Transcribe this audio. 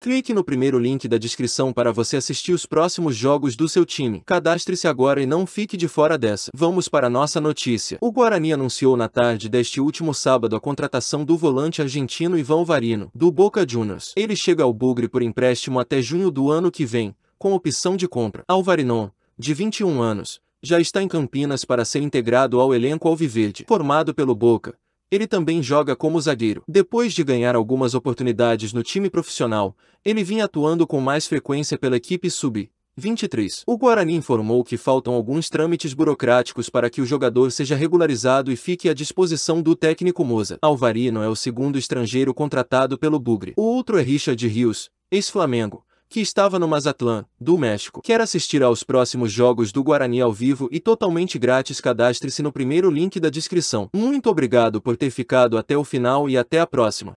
Clique no primeiro link da descrição para você assistir os próximos jogos do seu time. Cadastre-se agora e não fique de fora dessa. Vamos para nossa notícia. O Guarani anunciou na tarde deste último sábado a contratação do volante argentino Ivan Varino, do Boca Juniors. Ele chega ao Bugre por empréstimo até junho do ano que vem, com opção de compra. Alvarinon, de 21 anos, já está em Campinas para ser integrado ao elenco Alviverde, formado pelo Boca ele também joga como zagueiro. Depois de ganhar algumas oportunidades no time profissional, ele vinha atuando com mais frequência pela equipe sub. 23. O Guarani informou que faltam alguns trâmites burocráticos para que o jogador seja regularizado e fique à disposição do técnico Moza. Alvarino é o segundo estrangeiro contratado pelo Bugre. O outro é Richard Rios, ex-Flamengo, que estava no Mazatlán, do México. Quer assistir aos próximos jogos do Guarani ao vivo e totalmente grátis? Cadastre-se no primeiro link da descrição. Muito obrigado por ter ficado até o final e até a próxima.